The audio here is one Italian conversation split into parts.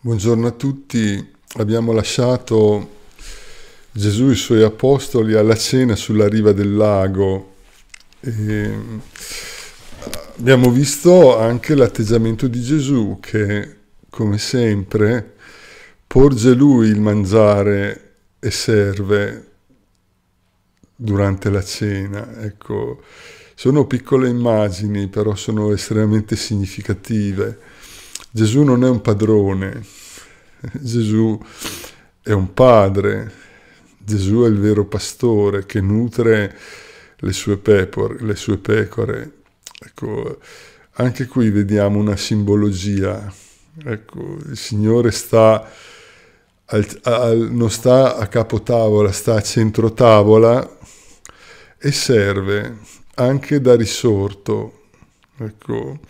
Buongiorno a tutti. Abbiamo lasciato Gesù e i suoi apostoli alla cena sulla riva del lago. E eh, abbiamo visto anche l'atteggiamento di Gesù che, come sempre, porge lui il mangiare e serve, durante la cena. Ecco, sono piccole immagini, però sono estremamente significative. Gesù non è un padrone, Gesù è un padre, Gesù è il vero pastore che nutre le sue, pepor, le sue pecore. Ecco, anche qui vediamo una simbologia. Ecco, il Signore sta al, al, non sta a capo tavola, sta a centro tavola e serve anche da risorto. Ecco,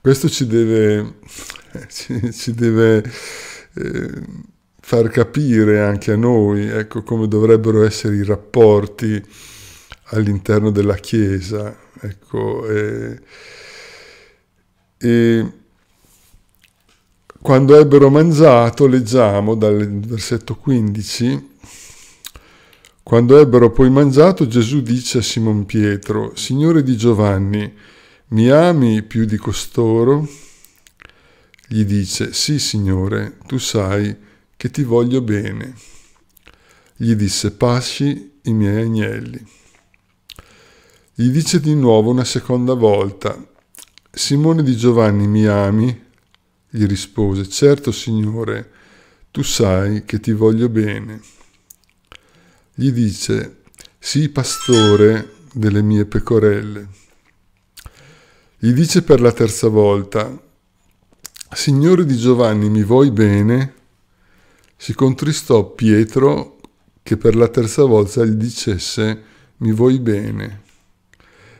questo ci deve, ci, ci deve eh, far capire anche a noi ecco, come dovrebbero essere i rapporti all'interno della Chiesa. Ecco, e, e quando ebbero mangiato, leggiamo dal versetto 15, quando ebbero poi mangiato, Gesù dice a Simon Pietro, Signore di Giovanni, mi ami più di costoro? Gli dice, sì Signore, tu sai che ti voglio bene. Gli disse, pasci i miei agnelli. Gli dice di nuovo una seconda volta, Simone di Giovanni mi ami? Gli rispose, certo Signore, tu sai che ti voglio bene. Gli dice, sii pastore delle mie pecorelle. Gli dice per la terza volta, Signore di Giovanni, mi vuoi bene? Si contristò Pietro che per la terza volta gli dicesse, mi vuoi bene?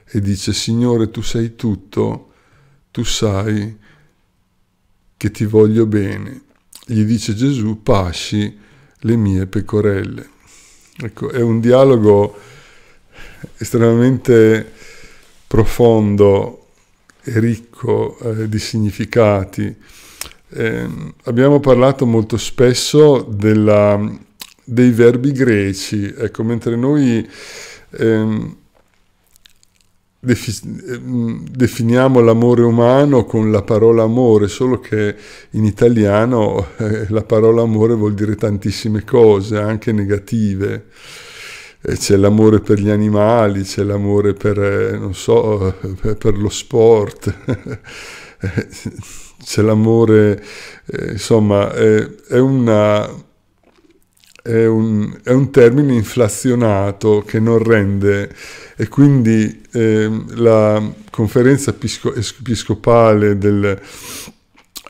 E dice, Signore, tu sei tutto, tu sai che che ti voglio bene. Gli dice Gesù, pasci le mie pecorelle. Ecco, è un dialogo estremamente profondo e ricco eh, di significati. Eh, abbiamo parlato molto spesso della, dei verbi greci, ecco, mentre noi ehm, Ehm, definiamo l'amore umano con la parola amore, solo che in italiano eh, la parola amore vuol dire tantissime cose, anche negative. Eh, c'è l'amore per gli animali, c'è l'amore per, eh, so, eh, per lo sport, eh, c'è l'amore, insomma, è una... È un, è un, termine inflazionato che non rende e quindi Ehm, la conferenza episcopale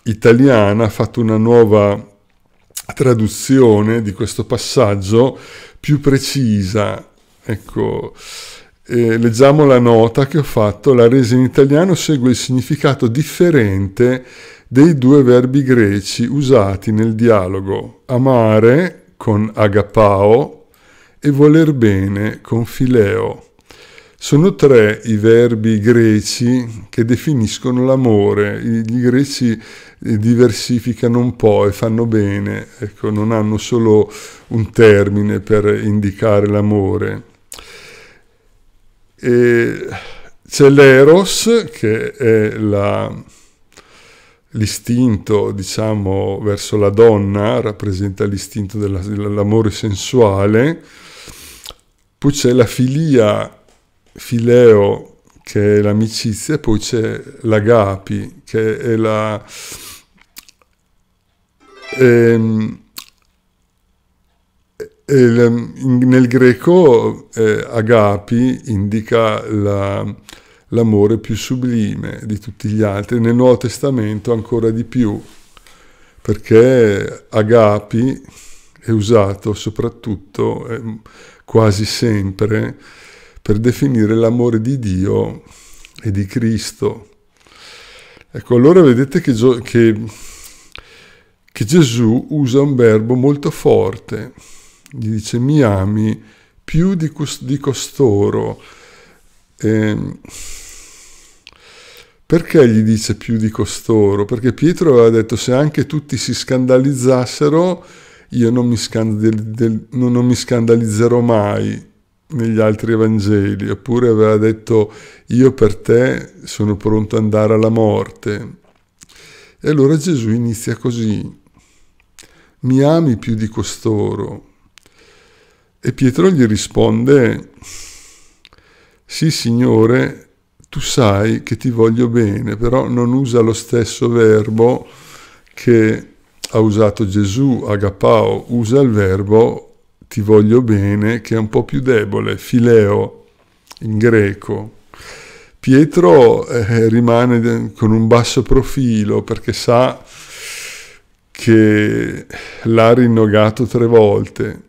italiana ha fatto una nuova traduzione di questo passaggio più precisa. Ecco, eh, leggiamo la nota che ho fatto, la resa in italiano segue il significato differente dei due verbi greci usati nel dialogo, amare con agapao e voler bene con fileo. Sono tre i verbi greci che definiscono l'amore. Gli greci eh, diversificano un po' e fanno bene, ecco, non hanno solo un termine per indicare l'amore. E c'è l'eros, che è la, l'istinto, diciamo, verso la donna, rappresenta l'istinto della, dell'amore sensuale. Poi c'è la filia Fileo, che è l'amicizia, e poi c'è l'agapi, che è la... Ehm, nel greco eh, agapi indica l'amore più sublime di tutti gli altri, nel Nuovo Testamento ancora di più, perché agapi è usato soprattutto eh, quasi sempre per definire l'amore di Dio e di Cristo. Ecco, allora vedete che, che, che Gesù usa un verbo molto forte, gli dice mi ami più di, di costoro. Eh, perché gli dice più di costoro? Perché Pietro aveva detto se anche tutti si scandalizzassero, io non mi, scandal non, non mi scandalizzerò mai negli altri Evangeli, oppure aveva detto io per te sono pronto ad andare alla morte. E allora Gesù inizia così, mi ami più di costoro. E Pietro gli risponde, sì Signore, tu sai che ti voglio bene, però non usa lo stesso verbo che ha usato Gesù, agapao, usa il verbo ti voglio bene, che è un po' più debole, fileo in greco. Pietro eh, rimane con un basso profilo perché sa che l'ha rinnogato tre volte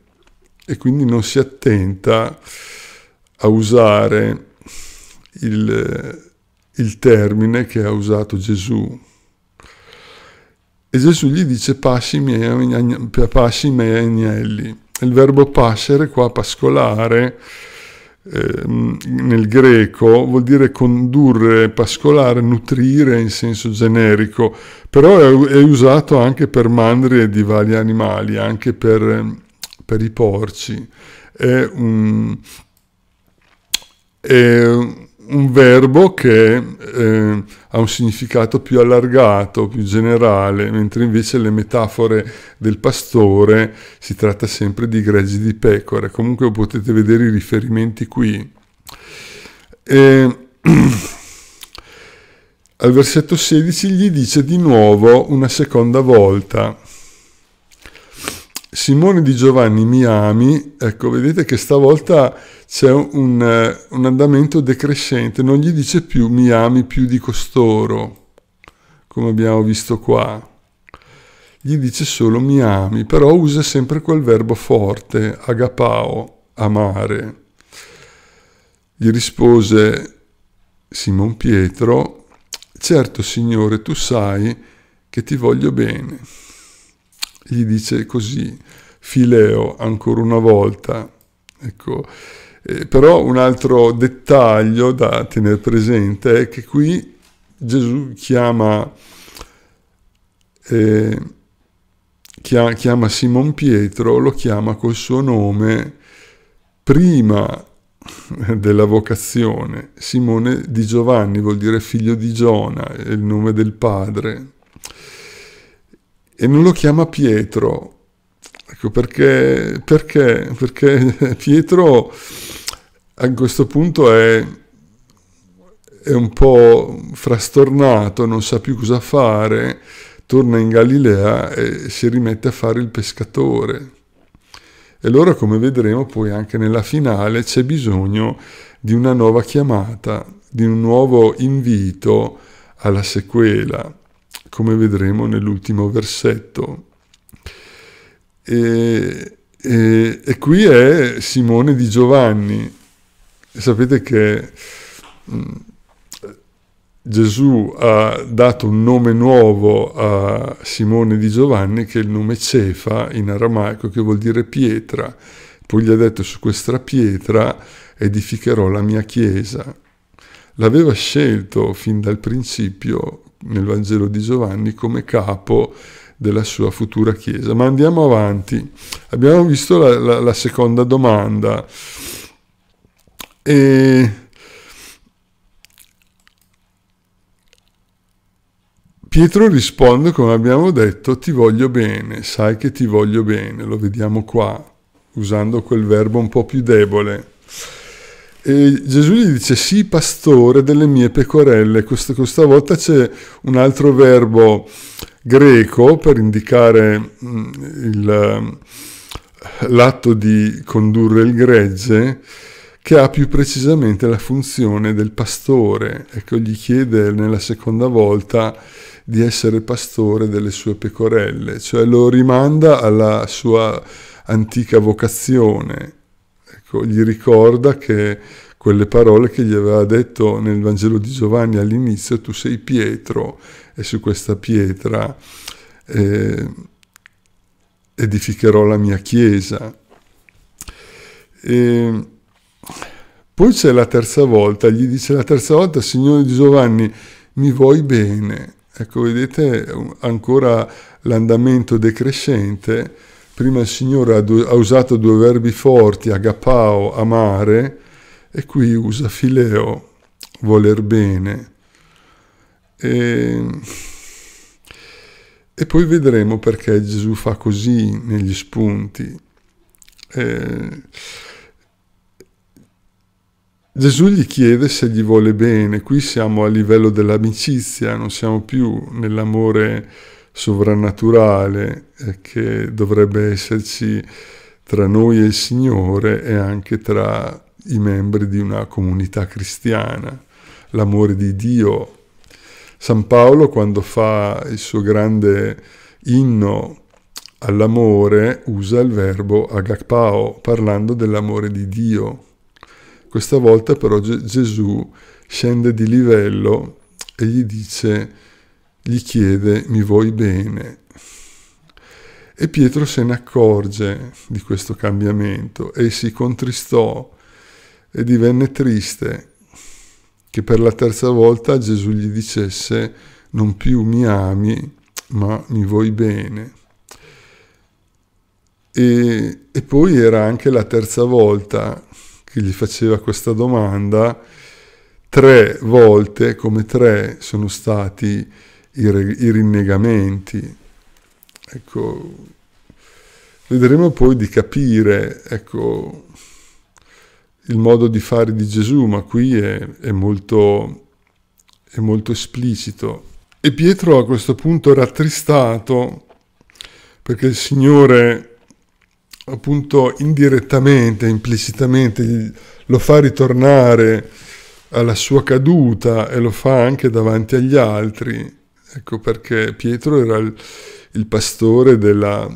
e quindi non si attenta a usare il, il termine che ha usato Gesù. E Gesù gli dice passi i miei, i miei agnelli. Il verbo pascere, qua pascolare, ehm, nel greco vuol dire condurre, pascolare, nutrire in senso generico, però è, è usato anche per mandrie di vari animali, anche per, per i porci. È un, è un un verbo che eh, ha un significato più allargato, più generale, mentre invece le metafore del pastore si tratta sempre di greggi di pecore. Comunque potete vedere i riferimenti qui. E, al versetto 16 gli dice di nuovo una seconda volta. Simone Di Giovanni mi ami, ecco, vedete che stavolta c'è un, eh, un, andamento decrescente, non gli dice più mi ami più di costoro, come abbiamo visto qua. Gli dice solo mi ami, però usa sempre quel verbo forte, agapao, amare. Gli rispose Simon Pietro, certo signore, tu sai che ti voglio bene gli dice così, Fileo ancora una volta. Ecco. Eh, però un altro dettaglio da tenere presente è che qui Gesù chiama, eh, chia, chiama Simon Pietro, lo chiama col suo nome prima della vocazione. Simone di Giovanni vuol dire figlio di Giona, è il nome del padre e non lo chiama Pietro. Ecco perché, perché, perché Pietro a questo punto è, è un po' frastornato, non sa più cosa fare, torna in Galilea e si rimette a fare il pescatore. E allora, come vedremo poi anche nella finale, c'è bisogno di una nuova chiamata, di un nuovo invito alla sequela come vedremo nell'ultimo versetto. E, e, e, qui è Simone di Giovanni. Sapete che mh, mm, Gesù ha dato un nome nuovo a Simone di Giovanni, che è il nome Cefa in aramaico, che vuol dire pietra. Poi gli ha detto su questa pietra edificherò la mia chiesa. L'aveva scelto fin dal principio nel Vangelo di Giovanni come capo della sua futura Chiesa. Ma andiamo avanti. Abbiamo visto la, la, la seconda domanda. E... Pietro risponde, come abbiamo detto, ti voglio bene, sai che ti voglio bene, lo vediamo qua, usando quel verbo un po' più debole. E Gesù gli dice, sì, pastore delle mie pecorelle. Questa, questa volta c'è un altro verbo greco per indicare mm, il, l'atto di condurre il gregge che ha più precisamente la funzione del pastore. Ecco, gli chiede nella seconda volta di essere pastore delle sue pecorelle, cioè lo rimanda alla sua antica vocazione Ecco, gli ricorda che quelle parole che gli aveva detto nel Vangelo di Giovanni all'inizio, tu sei Pietro e su questa pietra eh, edificherò la mia chiesa. E poi c'è la terza volta, gli dice la terza volta, Signore di Giovanni, mi vuoi bene? Ecco, vedete ancora l'andamento decrescente Prima il Signore ha, usato due verbi forti, agapao, amare, e qui usa fileo, voler bene. E, e poi vedremo perché Gesù fa così negli spunti. E, Gesù gli chiede se gli vuole bene, qui siamo a livello dell'amicizia, non siamo più nell'amore sovrannaturale eh, che dovrebbe esserci tra noi e il Signore e anche tra i membri di una comunità cristiana, l'amore di Dio. San Paolo quando fa il suo grande inno all'amore usa il verbo agapao parlando dell'amore di Dio. Questa volta però Gesù scende di livello e gli dice gli chiede mi vuoi bene? E Pietro se ne accorge di questo cambiamento e si contristò e divenne triste che per la terza volta Gesù gli dicesse non più mi ami ma mi vuoi bene. E, e, poi era anche la terza volta che gli faceva questa domanda, tre volte come tre sono stati i, i rinnegamenti. Ecco, vedremo poi di capire ecco, il modo di fare di Gesù, ma qui è, è, molto, è molto esplicito. E Pietro a questo punto rattristato perché il Signore appunto indirettamente, implicitamente lo fa ritornare alla sua caduta e lo fa anche davanti agli altri Ecco perché Pietro era il, il pastore della,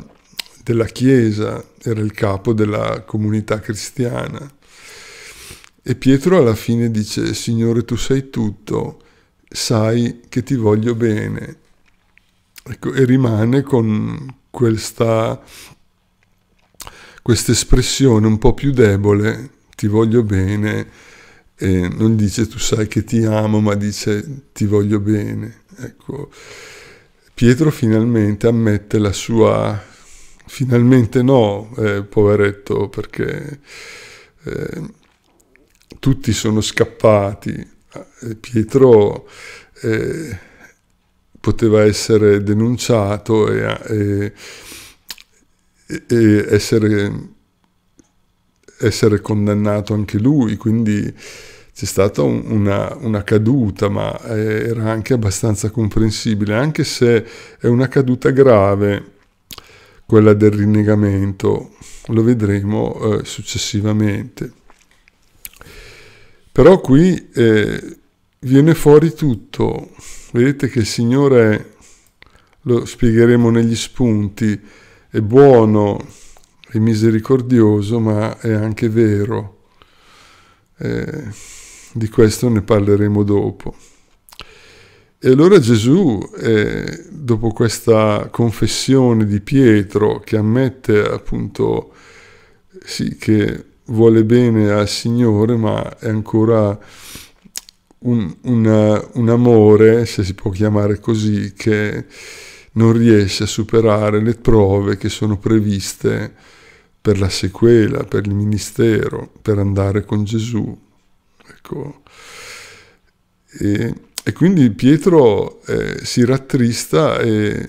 della Chiesa, era il capo della comunità cristiana. E Pietro alla fine dice, Signore tu sai tutto, sai che ti voglio bene. Ecco, e rimane con questa questa espressione un po' più debole, ti voglio bene, non dice tu sai che ti amo, ma dice ti voglio bene. Ecco, Pietro finalmente ammette la sua... Finalmente no, eh, poveretto, perché eh, tutti sono scappati. Eh, Pietro eh, poteva essere denunciato e, e, e essere, essere, condannato anche lui, quindi c'è stata un, una, una, caduta, ma eh, era anche abbastanza comprensibile, anche se è una caduta grave quella del rinnegamento, lo vedremo eh, successivamente. Però qui eh, viene fuori tutto, vedete che il Signore, lo spiegheremo negli spunti, è buono, e misericordioso, ma è anche vero. Eh, di questo ne parleremo dopo. E allora Gesù, eh, dopo questa confessione di Pietro che ammette appunto sì, che vuole bene al Signore, ma è ancora un, una, un, amore, se si può chiamare così, che non riesce a superare le prove che sono previste per la sequela, per il ministero, per andare con Gesù. Ecco. E, e quindi Pietro eh, si rattrista e,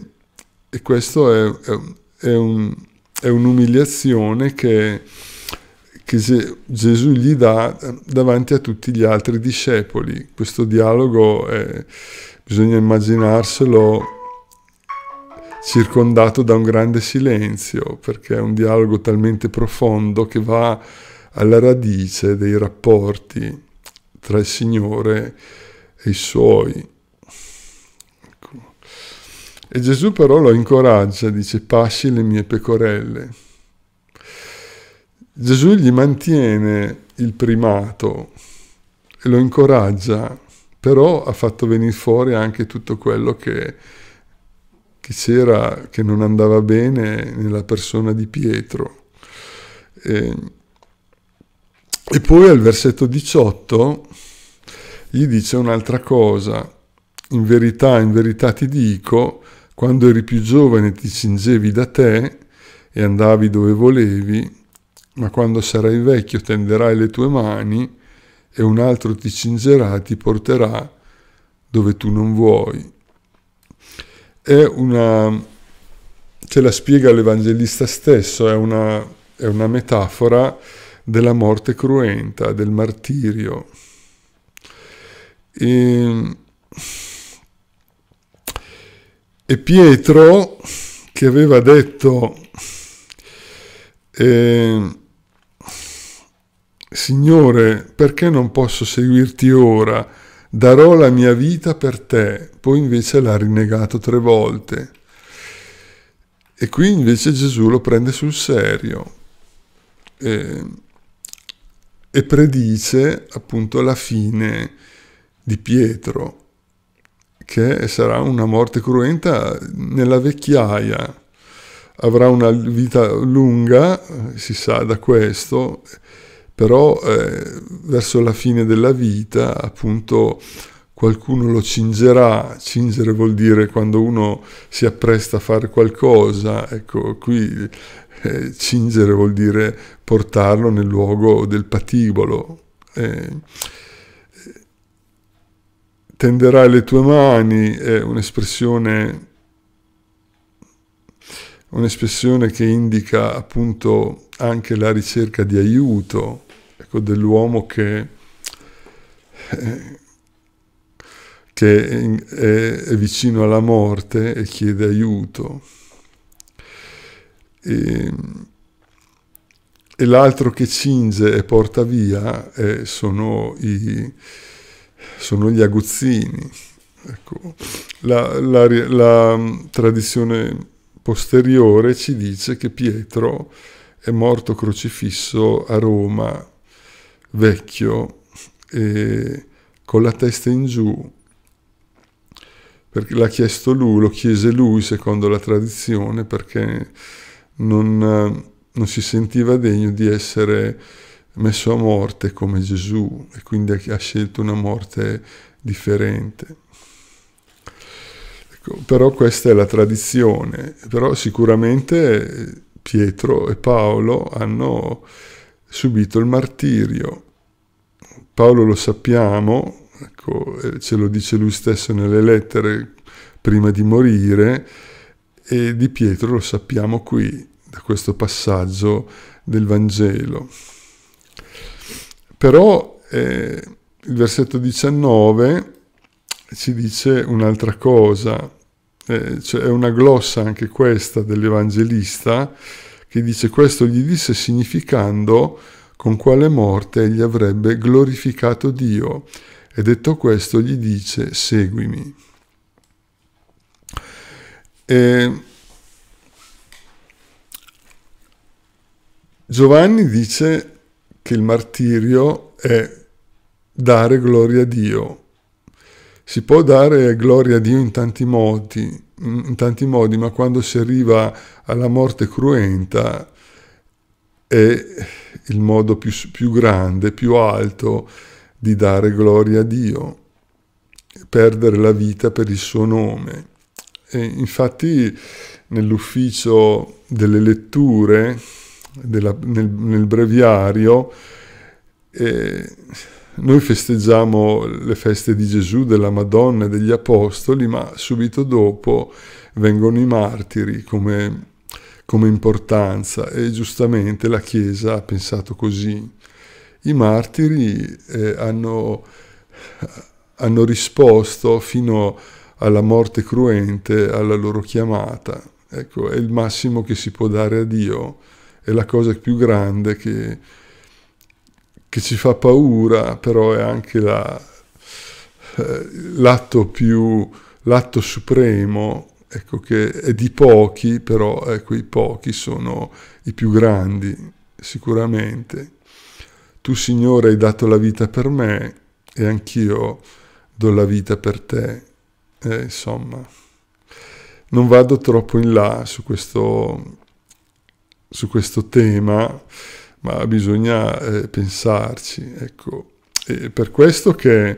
e questo è, è, è, un, è un'umiliazione che, che, Gesù gli dà davanti a tutti gli altri discepoli. Questo dialogo eh, bisogna immaginarselo circondato da un grande silenzio, perché è un dialogo talmente profondo che va alla radice dei rapporti tra il Signore e i Suoi. Ecco. E Gesù però lo incoraggia, dice pasci le mie pecorelle. Gesù gli mantiene il primato e lo incoraggia, però ha fatto venire fuori anche tutto quello che, che c'era, che non andava bene nella persona di Pietro. E, e poi al versetto 18 gli dice un'altra cosa. In verità, in verità ti dico, quando eri più giovane ti cingevi da te e andavi dove volevi, ma quando sarai vecchio tenderai le tue mani e un altro ti cingerà, e ti porterà dove tu non vuoi. È una, ce la spiega l'Evangelista stesso, è una, è una metafora della morte cruenta, del martirio. E, e Pietro, che aveva detto, eh, Signore, perché non posso seguirti ora? Darò la mia vita per te. Poi invece l'ha rinnegato tre volte. E qui invece Gesù lo prende sul serio. Eh, e predice appunto la fine di Pietro, che sarà una morte cruenta nella vecchiaia. Avrà una vita lunga, si sa da questo, però eh, verso la fine della vita appunto qualcuno lo cingerà, cingere vuol dire quando uno si appresta a fare qualcosa, ecco qui eh, cingere vuol dire portarlo nel luogo del patibolo. Eh, tenderai le tue mani è un'espressione, un'espressione che indica appunto anche la ricerca di aiuto ecco, dell'uomo che, eh, che è, è vicino alla morte e chiede aiuto. E, ehm, e l'altro che cinge e porta via eh, sono, i, sono, gli aguzzini. Ecco, la, la, la mm, tradizione posteriore ci dice che Pietro è morto crocifisso a Roma, vecchio, e con la testa in giù, perché l'ha chiesto lui, lo chiese lui secondo la tradizione, perché non, eh, non si sentiva degno di essere messo a morte come Gesù e quindi ha scelto una morte differente. Ecco, però questa è la tradizione, però sicuramente Pietro e Paolo hanno subito il martirio. Paolo lo sappiamo, ecco, eh, ce lo dice lui stesso nelle lettere prima di morire, e di Pietro lo sappiamo qui, da questo passaggio del Vangelo. Però eh, il versetto 19 ci dice un'altra cosa, eh, cioè è una glossa anche questa dell'Evangelista che dice questo gli disse significando con quale morte egli avrebbe glorificato Dio e detto questo gli dice seguimi. Eh, Giovanni dice che il martirio è dare gloria a Dio. Si può dare gloria a Dio in tanti modi, in tanti modi ma quando si arriva alla morte cruenta è il modo più, più grande, più alto di dare gloria a Dio, perdere la vita per il suo nome. E infatti nell'ufficio delle letture, della, nel, nel, breviario, eh, noi festeggiamo le feste di Gesù, della Madonna e degli Apostoli, ma subito dopo vengono i martiri come, come importanza e giustamente la Chiesa ha pensato così. I martiri eh, hanno, hanno risposto fino a alla morte cruente, alla loro chiamata. Ecco, è il massimo che si può dare a Dio, è la cosa più grande che, che ci fa paura, però è anche eh, l'atto più, l'atto supremo, ecco, che è di pochi, però ecco, i pochi sono i più grandi, sicuramente. Tu, Signore, hai dato la vita per me e anch'io do la vita per te eh, insomma, non vado troppo in là su questo, su questo tema, ma bisogna eh, pensarci. Ecco. E per questo che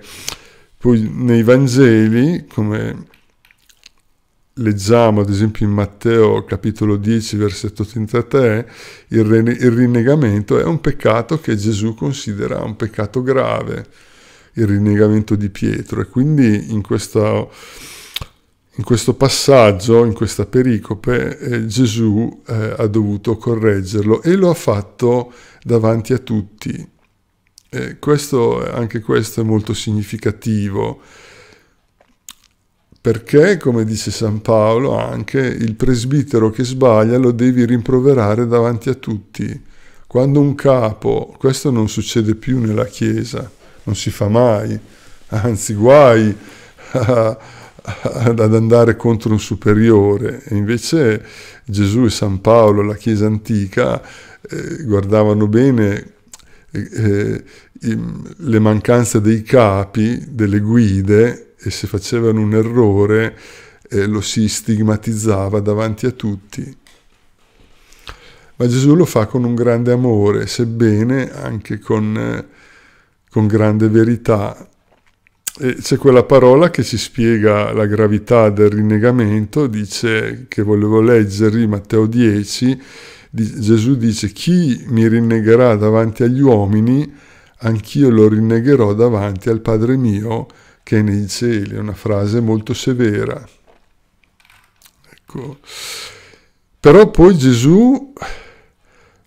poi nei Vangeli, come leggiamo ad esempio in Matteo capitolo 10 versetto 33, il, il rinnegamento è un peccato che Gesù considera un peccato grave il rinnegamento di Pietro. E quindi in, questa, in questo passaggio, in questa pericope, eh, Gesù eh, ha dovuto correggerlo e lo ha fatto davanti a tutti. Eh, questo, anche questo è molto significativo perché, come dice San Paolo, anche il presbitero che sbaglia lo devi rimproverare davanti a tutti. Quando un capo, questo non succede più nella Chiesa, non si fa mai, anzi guai ad andare contro un superiore. E invece Gesù e San Paolo, la Chiesa antica, eh, guardavano bene eh, eh le mancanze dei capi, delle guide, e se facevano un errore eh, lo si stigmatizzava davanti a tutti. Ma Gesù lo fa con un grande amore, sebbene anche con eh, con grande verità. E c'è quella parola che ci spiega la gravità del rinnegamento, dice che volevo leggervi Matteo 10, di, Gesù dice chi mi rinnegherà davanti agli uomini, anch'io lo rinnegherò davanti al Padre mio che è nei cieli. È una frase molto severa. Ecco. Però poi Gesù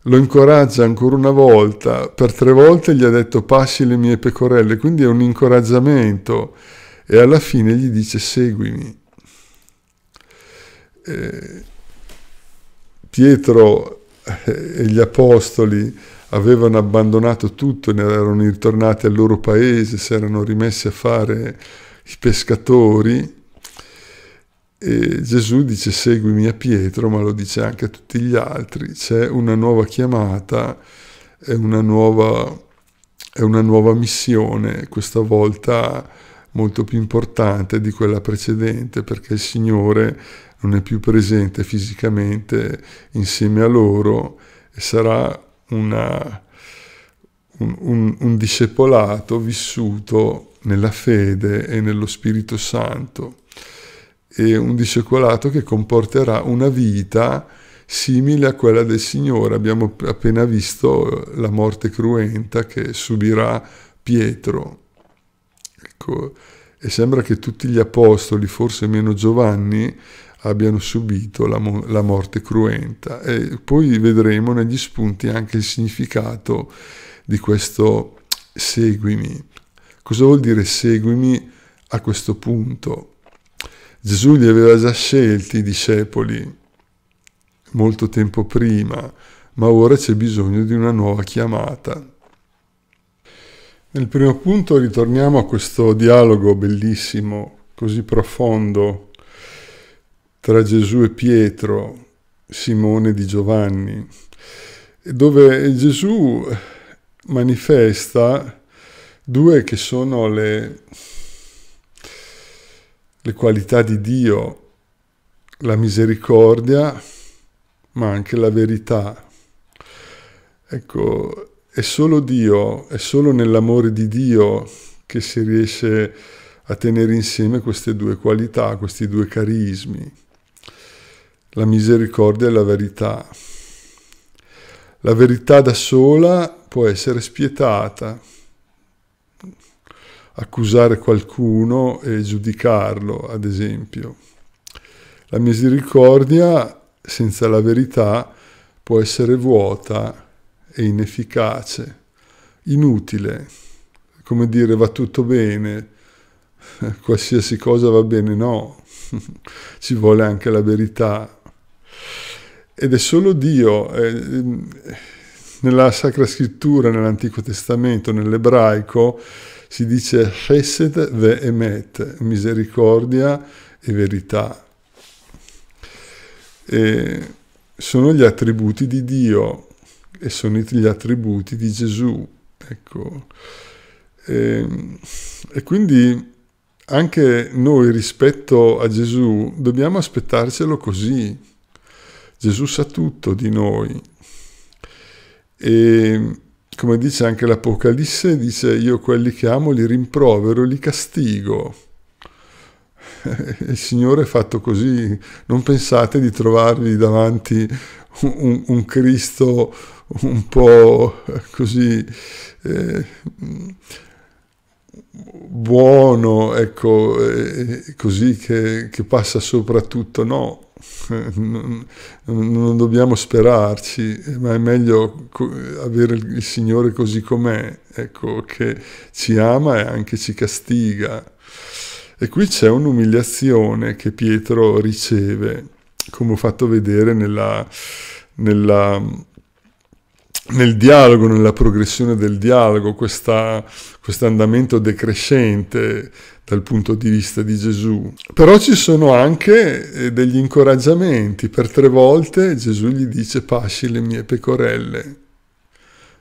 lo incoraggia ancora una volta, per tre volte gli ha detto passi le mie pecorelle, quindi è un incoraggiamento e alla fine gli dice seguimi. Eh, Pietro e gli apostoli avevano abbandonato tutto, ne erano ritornati al loro paese, si erano rimessi a fare i pescatori e Gesù dice seguimi a Pietro, ma lo dice anche a tutti gli altri. C'è una nuova chiamata, è una nuova, è una nuova missione, questa volta molto più importante di quella precedente, perché il Signore non è più presente fisicamente insieme a loro e sarà una, un, un, un discepolato vissuto nella fede e nello Spirito Santo e un discepolato che comporterà una vita simile a quella del Signore. Abbiamo appena visto eh, la morte cruenta che subirà Pietro. Ecco, e sembra che tutti gli apostoli, forse meno Giovanni, abbiano subito la, mo- la morte cruenta. E poi vedremo negli spunti anche il significato di questo seguimi. Cosa vuol dire seguimi a questo punto? Gesù li aveva già scelti i discepoli molto tempo prima, ma ora c'è bisogno di una nuova chiamata. Nel primo punto ritorniamo a questo dialogo bellissimo, così profondo, tra Gesù e Pietro, Simone di Giovanni, dove Gesù manifesta due che sono le le qualità di Dio, la misericordia, ma anche la verità. Ecco, è solo Dio, è solo nell'amore di Dio che si riesce a tenere insieme queste due qualità, questi due carismi, la misericordia e la verità. La verità da sola può essere spietata, accusare qualcuno e giudicarlo, ad esempio. La misericordia senza la verità può essere vuota e inefficace, inutile, come dire va tutto bene, qualsiasi cosa va bene, no, ci vuole anche la verità. Ed è solo Dio, eh, nella Sacra Scrittura, nell'Antico Testamento, nell'ebraico, si dice Chesed ve Emet, misericordia e verità. E sono gli attributi di Dio e sono gli attributi di Gesù. Ecco. E, e quindi anche noi rispetto a Gesù dobbiamo aspettarcelo così. Gesù sa tutto di noi. E come dice anche l'Apocalisse, dice io quelli che amo li rimprovero, li castigo. Il Signore è fatto così, non pensate di trovarvi davanti un, un Cristo un po' così eh, buono, ecco, eh, così che, che passa sopra tutto, no, eh, non dobbiamo sperarci, ma è meglio avere il Signore così com'è, ecco, che ci ama e anche ci castiga. E qui c'è un'umiliazione che Pietro riceve, come ho fatto vedere nella, nella nel dialogo, nella progressione del dialogo, questo andamento decrescente dal punto di vista di Gesù. Però ci sono anche eh, degli incoraggiamenti. Per tre volte Gesù gli dice pasci le mie pecorelle.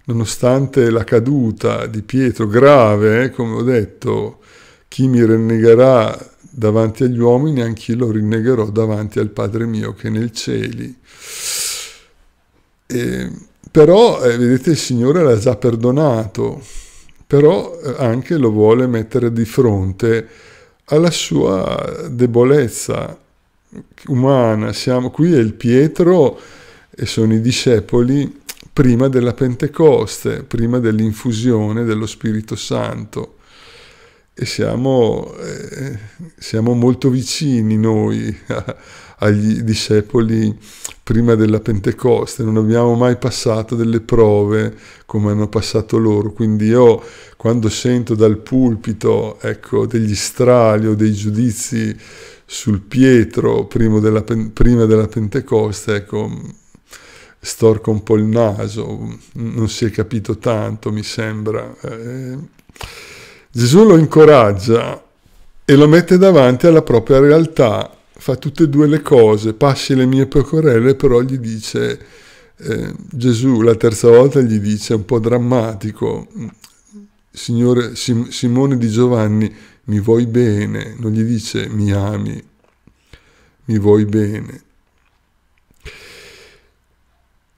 Nonostante la caduta di Pietro grave, eh, come ho detto, chi mi rinnegherà davanti agli uomini, anch'io lo rinnegherò davanti al Padre mio che è nel cieli. E però, eh, vedete, il Signore l'ha già perdonato, però eh, anche lo vuole mettere di fronte alla sua debolezza umana. Siamo, qui è il Pietro e sono i discepoli prima della Pentecoste, prima dell'infusione dello Spirito Santo. E siamo, eh, siamo molto vicini noi agli discepoli prima della Pentecoste, non abbiamo mai passato delle prove come hanno passato loro, quindi io quando sento dal pulpito ecco, degli strali o dei giudizi sul Pietro prima della, prima della Pentecoste, ecco, storco un po' il naso, non si è capito tanto mi sembra. Eh, Gesù lo incoraggia e lo mette davanti alla propria realtà fa tutte e due le cose, passi le mie pecorelle, però gli dice eh, Gesù la terza volta gli dice un po' drammatico, Signore Sim, Simone di Giovanni, mi vuoi bene, non gli dice mi ami, mi vuoi bene.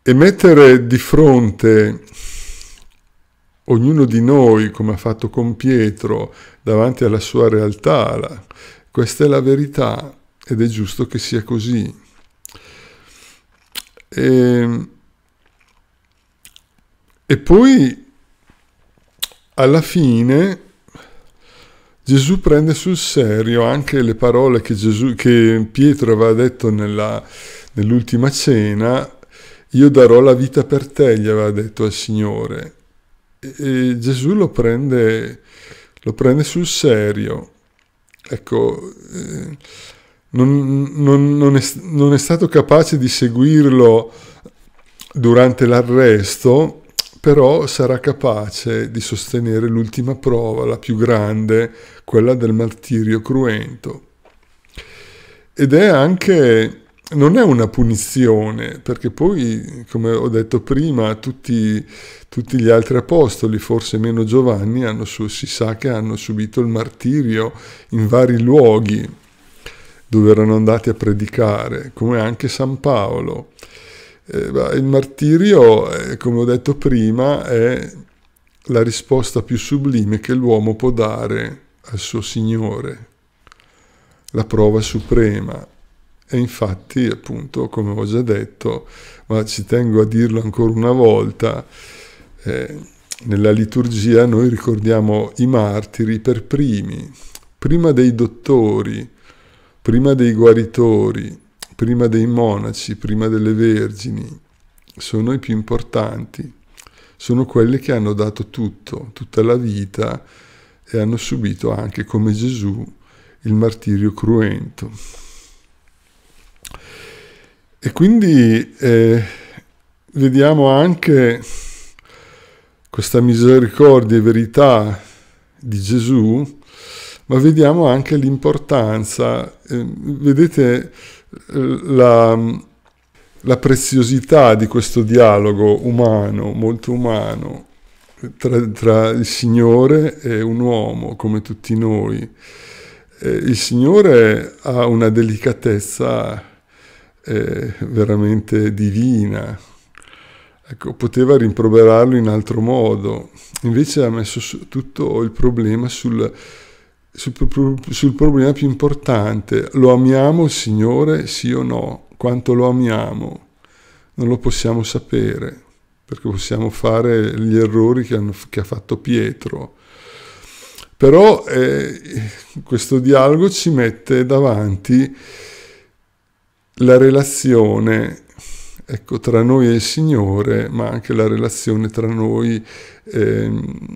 E mettere di fronte ognuno di noi, come ha fatto con Pietro, davanti alla sua realtà, la, questa è la verità, ed è giusto che sia così. E, ehm, e poi alla fine Gesù prende sul serio anche le parole che, Gesù, che Pietro aveva detto nella, nell'ultima cena, io darò la vita per te, gli aveva detto al Signore. E Gesù lo prende, lo prende sul serio. Ecco, eh, non, non, non, è, non è stato capace di seguirlo durante l'arresto, però sarà capace di sostenere l'ultima prova, la più grande, quella del martirio cruento. Ed è anche, non è una punizione, perché poi, come ho detto prima, tutti, tutti gli altri apostoli, forse meno Giovanni, hanno, si sa che hanno subito il martirio in vari luoghi dove erano andati a predicare, come anche San Paolo. Eh, il martirio, eh, come ho detto prima, è la risposta più sublime che l'uomo può dare al suo Signore, la prova suprema. E infatti, appunto, come ho già detto, ma ci tengo a dirlo ancora una volta, eh, nella liturgia noi ricordiamo i martiri per primi, prima dei dottori, prima dei guaritori, prima dei monaci, prima delle vergini, sono i più importanti, sono quelli che hanno dato tutto, tutta la vita e hanno subito anche come Gesù il martirio cruento. E quindi eh, vediamo anche questa misericordia e verità di Gesù, ma vediamo anche l'importanza eh, vedete la, la preziosità di questo dialogo umano, molto umano, tra, tra, il Signore e un uomo come tutti noi. Eh, il Signore ha una delicatezza eh, veramente divina. Ecco, poteva rimproverarlo in altro modo, invece ha messo tutto il problema sul, sul, sul problema più importante, lo amiamo il Signore sì o no? Quanto lo amiamo? Non lo possiamo sapere, perché possiamo fare gli errori che, hanno, che ha fatto Pietro. Però eh, questo dialogo ci mette davanti la relazione ecco, tra noi e il Signore, ma anche la relazione tra noi eh,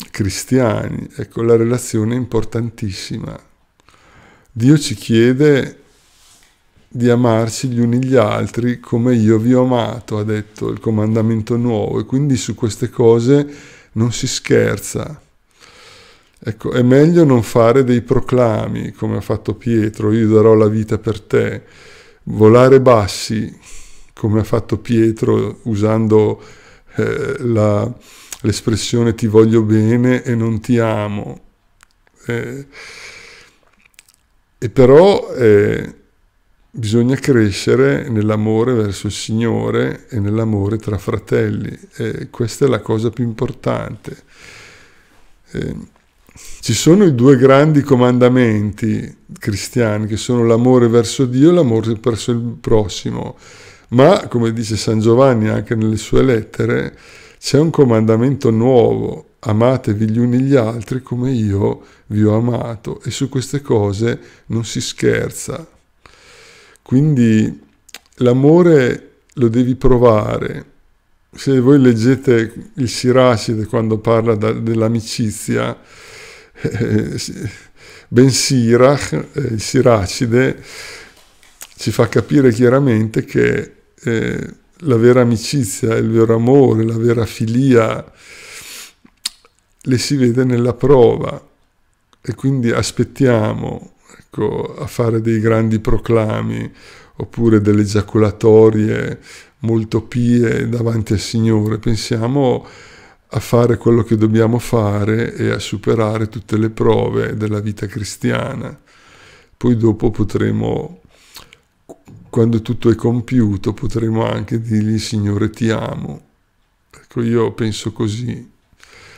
cristiani. Ecco, la relazione è importantissima. Dio ci chiede di amarci gli uni gli altri come io vi ho amato, ha detto il comandamento nuovo, e quindi su queste cose non si scherza. Ecco, è meglio non fare dei proclami come ha fatto Pietro, io darò la vita per te, volare bassi, come ha fatto Pietro usando eh, la, l'espressione ti voglio bene e non ti amo. Eh, e però eh, bisogna crescere nell'amore verso il Signore e nell'amore tra fratelli. Eh, questa è la cosa più importante. Eh, ci sono i due grandi comandamenti cristiani che sono l'amore verso Dio e l'amore verso il prossimo. Ma, come dice San Giovanni anche nelle sue lettere, c'è un comandamento nuovo, amatevi gli uni gli altri come io vi ho amato e su queste cose non si scherza. Quindi l'amore lo devi provare. Se voi leggete il Siracide quando parla da, dell'amicizia, eh, Ben Sirach, eh, il Siracide, ci fa capire chiaramente che eh, la vera amicizia, il vero amore, la vera filia, le si vede nella prova e quindi aspettiamo ecco, a fare dei grandi proclami oppure delle giaculatorie molto pie davanti al Signore. Pensiamo a fare quello che dobbiamo fare e a superare tutte le prove della vita cristiana. Poi dopo potremo quando tutto è compiuto potremo anche dirgli Signore ti amo. Ecco, io penso così.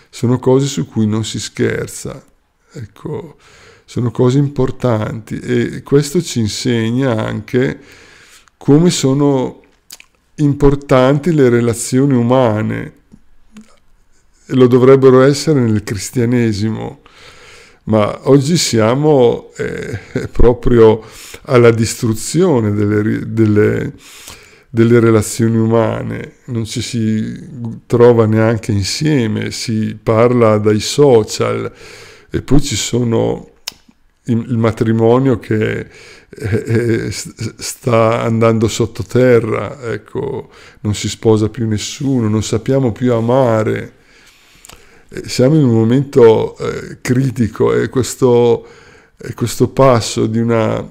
Sono cose su cui non si scherza, ecco, sono cose importanti e questo ci insegna anche come sono importanti le relazioni umane, lo dovrebbero essere nel cristianesimo ma oggi siamo eh, proprio alla distruzione delle, delle, delle, relazioni umane, non ci si trova neanche insieme, si parla dai social e poi ci sono il matrimonio che eh, sta andando sottoterra, ecco, non si sposa più nessuno, non sappiamo più amare eh, siamo in un momento eh, critico e questo, e questo passo di una,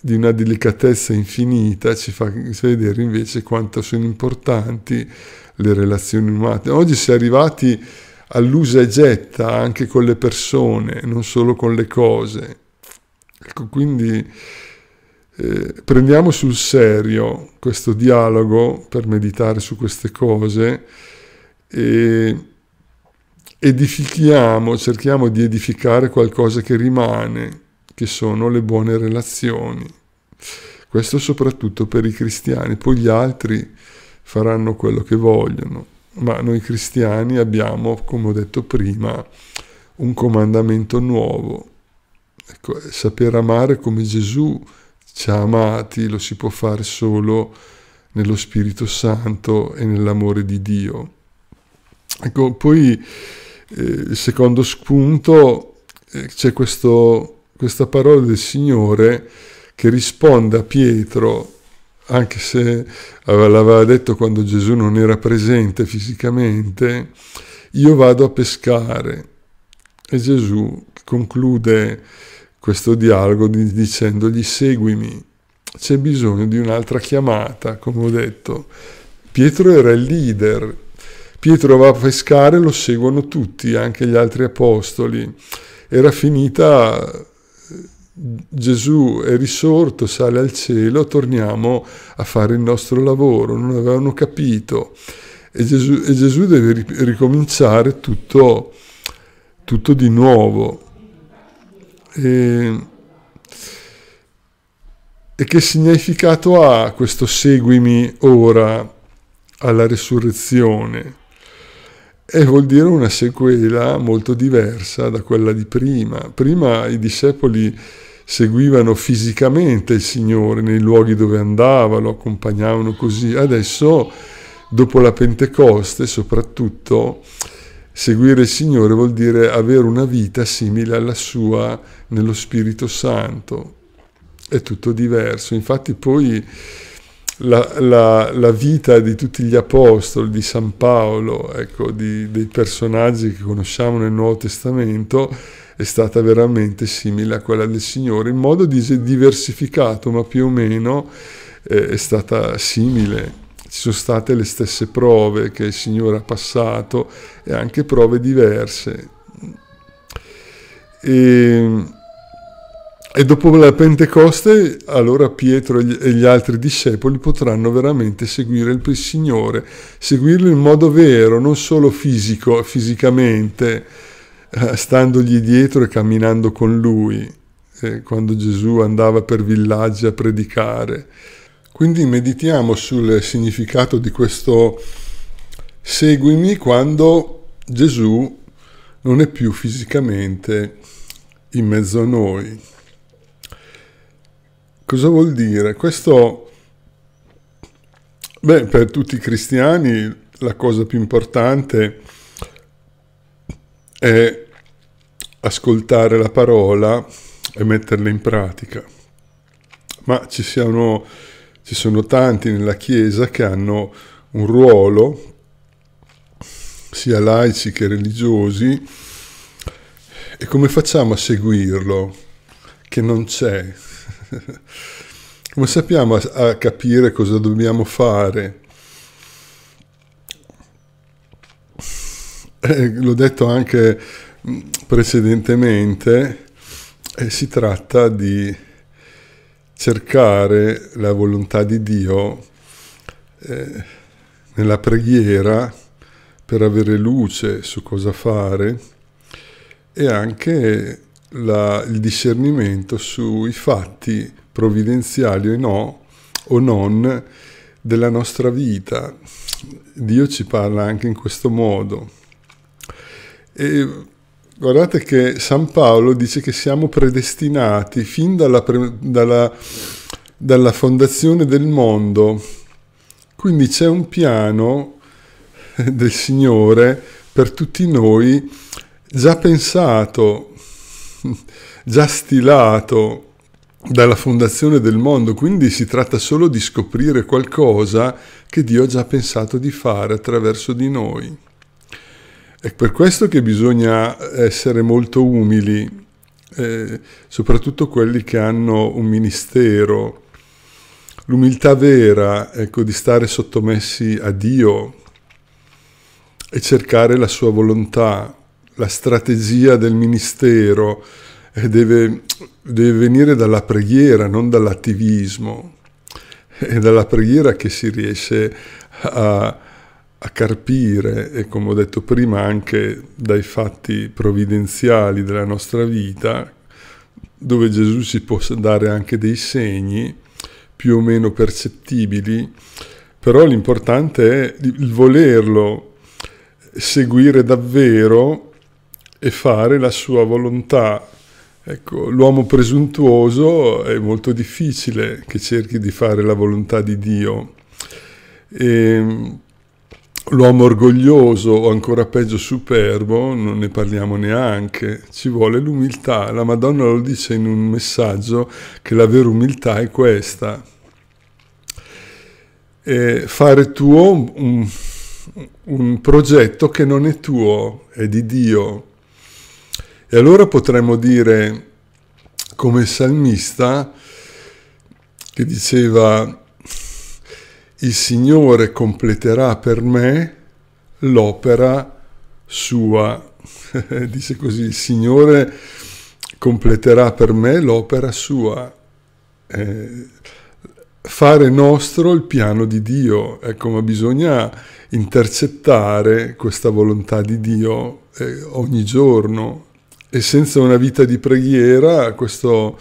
di una, delicatezza infinita ci fa vedere invece quanto sono importanti le relazioni umane. Oggi si è arrivati all'usa e getta anche con le persone, non solo con le cose. Ecco, quindi eh, prendiamo sul serio questo dialogo per meditare su queste cose e edifichiamo, cerchiamo di edificare qualcosa che rimane, che sono le buone relazioni. Questo soprattutto per i cristiani, poi gli altri faranno quello che vogliono, ma noi cristiani abbiamo, come ho detto prima, un comandamento nuovo. Ecco, saper amare come Gesù ci ha amati lo si può fare solo nello Spirito Santo e nell'amore di Dio. Ecco, poi eh, il secondo spunto eh, c'è questo, questa parola del Signore che risponde a Pietro, anche se l'aveva detto quando Gesù non era presente fisicamente, io vado a pescare. E Gesù conclude questo dialogo dicendogli seguimi, c'è bisogno di un'altra chiamata, come ho detto. Pietro era il leader, Pietro va a pescare, lo seguono tutti, anche gli altri apostoli. Era finita Gesù è risorto, sale al cielo, torniamo a fare il nostro lavoro, non avevano capito. E Gesù, e Gesù deve ricominciare tutto, tutto di nuovo. E, e che significato ha questo seguimi ora alla resurrezione? e vuol dire una sequela molto diversa da quella di prima. Prima i discepoli seguivano fisicamente il Signore nei luoghi dove andava, lo accompagnavano così. Adesso, dopo la Pentecoste soprattutto, seguire il Signore vuol dire avere una vita simile alla sua nello Spirito Santo. È tutto diverso. Infatti poi la, la, la, vita di tutti gli apostoli, di San Paolo, ecco, di, dei personaggi che conosciamo nel Nuovo Testamento, è stata veramente simile a quella del Signore, in modo diversificato, ma più o meno eh, è stata simile. Ci sono state le stesse prove che il Signore ha passato e anche prove diverse. E, e dopo la Pentecoste, allora Pietro e gli altri discepoli potranno veramente seguire il Signore, seguirlo in modo vero, non solo fisico, fisicamente, eh, standogli dietro e camminando con lui, eh, quando Gesù andava per villaggi a predicare. Quindi meditiamo sul significato di questo seguimi quando Gesù non è più fisicamente in mezzo a noi. Cosa vuol dire? Questo, beh, per tutti i cristiani la cosa più importante è ascoltare la parola e metterla in pratica. Ma ci, siano, ci sono tanti nella Chiesa che hanno un ruolo, sia laici che religiosi, e come facciamo a seguirlo? Che non c'è, Come sappiamo a, a capire cosa dobbiamo fare? Eh, l'ho detto anche mm, precedentemente, eh, si tratta di cercare la volontà di Dio eh, nella preghiera per avere luce su cosa fare e anche la, il discernimento sui fatti provvidenziali o no o non della nostra vita. Dio ci parla anche in questo modo. E guardate che San Paolo dice che siamo predestinati fin dalla, pre, dalla, dalla fondazione del mondo. Quindi c'è un piano del Signore per tutti noi già pensato già stilato dalla fondazione del mondo, quindi si tratta solo di scoprire qualcosa che Dio ha già pensato di fare attraverso di noi. È per questo che bisogna essere molto umili, eh, soprattutto quelli che hanno un ministero. L'umiltà vera, ecco, di stare sottomessi a Dio e cercare la sua volontà, la strategia del ministero eh, deve, deve venire dalla preghiera, non dall'attivismo. È dalla preghiera che si riesce a, a carpire e come ho detto prima anche dai fatti provvidenziali della nostra vita, dove Gesù ci può dare anche dei segni più o meno percettibili, però l'importante è il volerlo seguire davvero e fare la sua volontà. Ecco, l'uomo presuntuoso è molto difficile che cerchi di fare la volontà di Dio. E, ehm, l'uomo orgoglioso o ancora peggio superbo, non ne parliamo neanche, ci vuole l'umiltà. La Madonna lo dice in un messaggio che la vera umiltà è questa. E fare tuo un, un progetto che non è tuo, è di Dio. E allora potremmo dire, come salmista, che diceva, il Signore completerà per me l'opera sua. Dice così, il Signore completerà per me l'opera sua. Eh, fare nostro il piano di Dio, ecco, ma bisogna intercettare questa volontà di Dio eh, ogni giorno, e senza una vita di preghiera questo,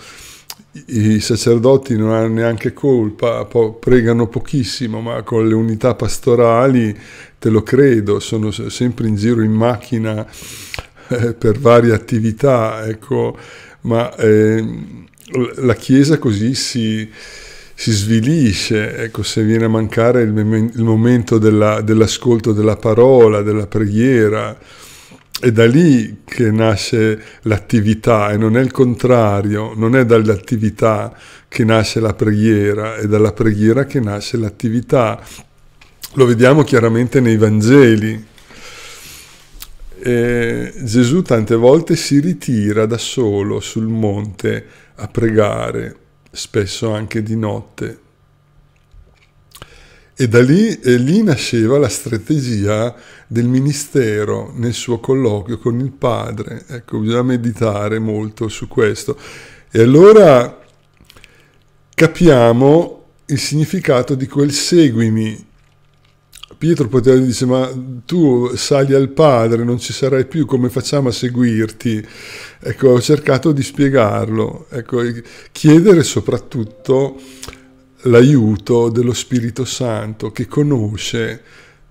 i sacerdoti non hanno neanche colpa, po pregano pochissimo, ma con le unità pastorali, te lo credo, sono sempre in giro in macchina eh, per varie attività, ecco, ma eh, la Chiesa così si, si svilisce, ecco, se viene a mancare il, il momento dell'ascolto della parola, della preghiera, è da lì che nasce l'attività e non è il contrario, non è dall'attività che nasce la preghiera, è dalla preghiera che nasce l'attività. Lo vediamo chiaramente nei Vangeli. E Gesù tante volte si ritira da solo sul monte a pregare, spesso anche di notte, e da lì, e lì, nasceva la strategia del ministero nel suo colloquio con il padre. Ecco, bisogna meditare molto su questo. E allora capiamo il significato di quel seguimi. Pietro poteva dire, ma tu sali al padre, non ci sarai più, come facciamo a seguirti? Ecco, ho cercato di spiegarlo. Ecco, chiedere soprattutto l'aiuto dello Spirito Santo che conosce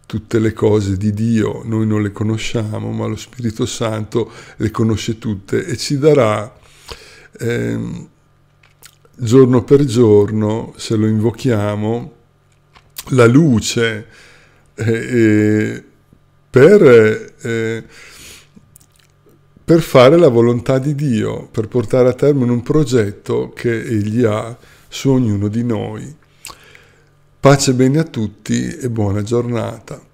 tutte le cose di Dio, noi non le conosciamo, ma lo Spirito Santo le conosce tutte e ci darà ehm, giorno per giorno, se lo invochiamo, la luce eh, eh, per, eh, per fare la volontà di Dio, per portare a termine un progetto che Egli ha su ognuno di noi. Pace bene a tutti e buona giornata.